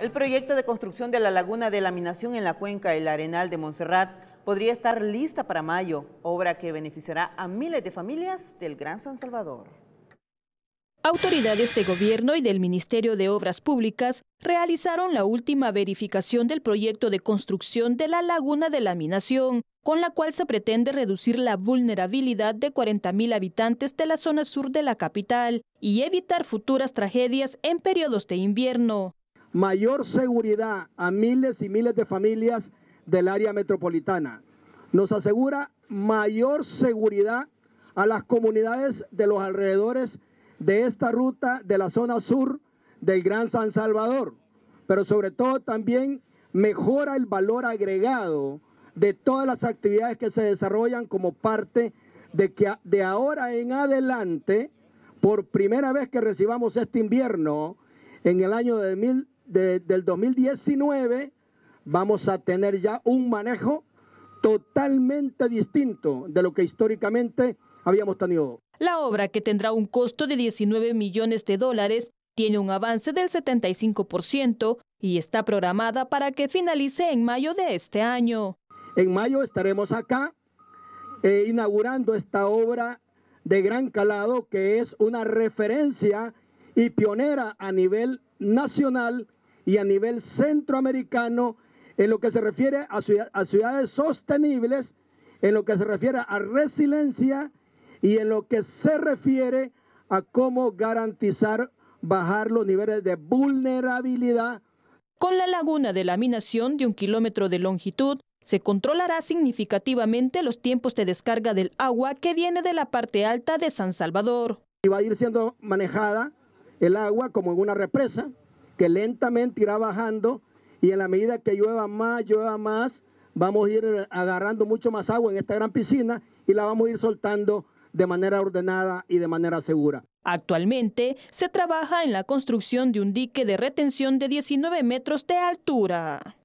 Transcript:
El proyecto de construcción de la laguna de laminación en la cuenca El Arenal de Montserrat podría estar lista para mayo, obra que beneficiará a miles de familias del Gran San Salvador. Autoridades de gobierno y del Ministerio de Obras Públicas realizaron la última verificación del proyecto de construcción de la laguna de laminación, con la cual se pretende reducir la vulnerabilidad de 40.000 habitantes de la zona sur de la capital y evitar futuras tragedias en periodos de invierno mayor seguridad a miles y miles de familias del área metropolitana. Nos asegura mayor seguridad a las comunidades de los alrededores de esta ruta de la zona sur del Gran San Salvador, pero sobre todo también mejora el valor agregado de todas las actividades que se desarrollan como parte de que de ahora en adelante, por primera vez que recibamos este invierno, en el año de mil, del 2019 vamos a tener ya un manejo totalmente distinto de lo que históricamente habíamos tenido. La obra, que tendrá un costo de 19 millones de dólares, tiene un avance del 75% y está programada para que finalice en mayo de este año. En mayo estaremos acá eh, inaugurando esta obra de gran calado que es una referencia y pionera a nivel nacional y a nivel centroamericano en lo que se refiere a, ciudades sostenibles, en lo que se refiere a resiliencia y en lo que se refiere a cómo garantizar bajar los niveles de vulnerabilidad. Con la laguna de laminación de un kilómetro de longitud, se controlará significativamente los tiempos de descarga del agua que viene de la parte alta de San Salvador. Y va a ir siendo manejada el agua como en una represa, que lentamente irá bajando y en la medida que llueva más, llueva más, vamos a ir agarrando mucho más agua en esta gran piscina y la vamos a ir soltando de manera ordenada y de manera segura. Actualmente se trabaja en la construcción de un dique de retención de 19 metros de altura.